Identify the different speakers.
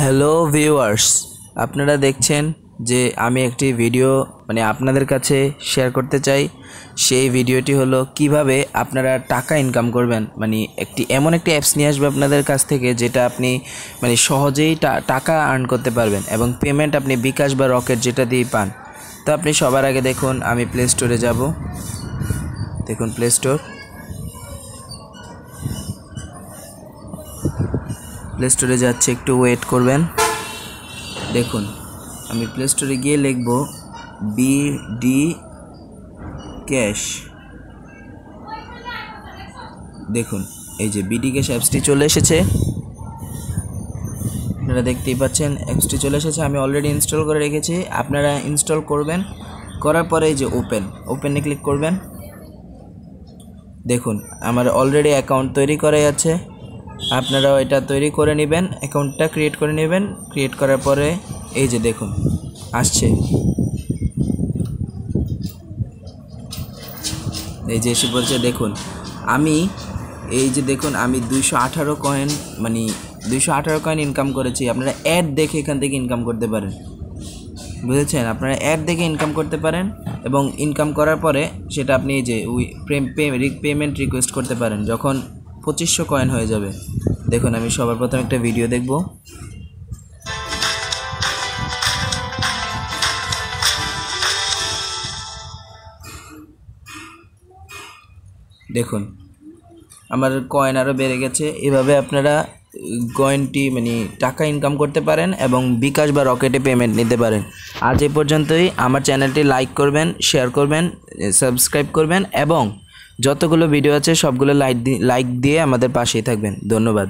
Speaker 1: hello viewers আপনারা দেখছেন যে আমি একটি ভিডিও মানে আপনাদের কাছে শেয়ার করতে চাই সেই ভিডিওটি হলো কিভাবে আপনারা টাকা ইনকাম করবেন মানে একটি এমন একটি অ্যাপস নিয়ে আসবে আপনাদের কাছ থেকে যেটা আপনি মানে সহজেই টাকা আর্ন করতে পারবেন এবং পেমেন্ট আপনি বিকাশ বা রকেট যেটা দিয়ে পান তো আপনি সবার আগে দেখুন আমি প্লে স্টোরে যাব দেখুন প্লে স্টোর প্লে স্টোরে যাচ্ছে একটু ওয়েট করবেন দেখুন আমি প্লে স্টোরে গিয়ে লিখব ডি ক্যাশ দেখুন এই যে বিডি ক্যাশ অ্যাপসটি চলে এসেছে আপনারা দেখতেই পাচ্ছেন অ্যাপসটি চলে এসেছে আমি অলরেডি ইনস্টল করে রেখেছি আপনারা ইনস্টল করবেন করার পরে এই যে ওপেন ওপেনে ক্লিক করবেন দেখুন আমার অলরেডি অ্যাকাউন্ট তৈরি করাই আছে আপনারাও এটা তৈরি করে নেবেন অ্যাকাউন্টটা ক্রিয়েট করে নেবেন ক্রিয়েট করার পরে এই যে দেখুন আসছে এই যে এসে বলছে দেখুন আমি এই যে দেখুন আমি দুইশো আঠারো কয়েন মানে দুইশো আঠারো কয়েন ইনকাম করেছি আপনারা অ্যাড দেখে এখান থেকে ইনকাম করতে পারেন বুঝেছেন আপনারা অ্যাড দেখে ইনকাম করতে পারেন এবং ইনকাম করার পরে সেটা আপনি এই যে উই পেমেন্ট রিকোয়েস্ট করতে পারেন যখন পঁচিশশো কয়েন হয়ে যাবে দেখুন আমি সবার প্রথমে একটা ভিডিও দেখব দেখুন আমার কয়েন আরও বেড়ে গেছে এভাবে আপনারা কয়েনটি মানে টাকা ইনকাম করতে পারেন এবং বিকাশ বা রকেটে পেমেন্ট নিতে পারেন আজ এ পর্যন্তই আমার চ্যানেলটি লাইক করবেন শেয়ার করবেন সাবস্ক্রাইব করবেন এবং যতগুলো ভিডিও আছে সবগুলো লাইক দিয়ে আমাদের পাশেই থাকবেন ধন্যবাদ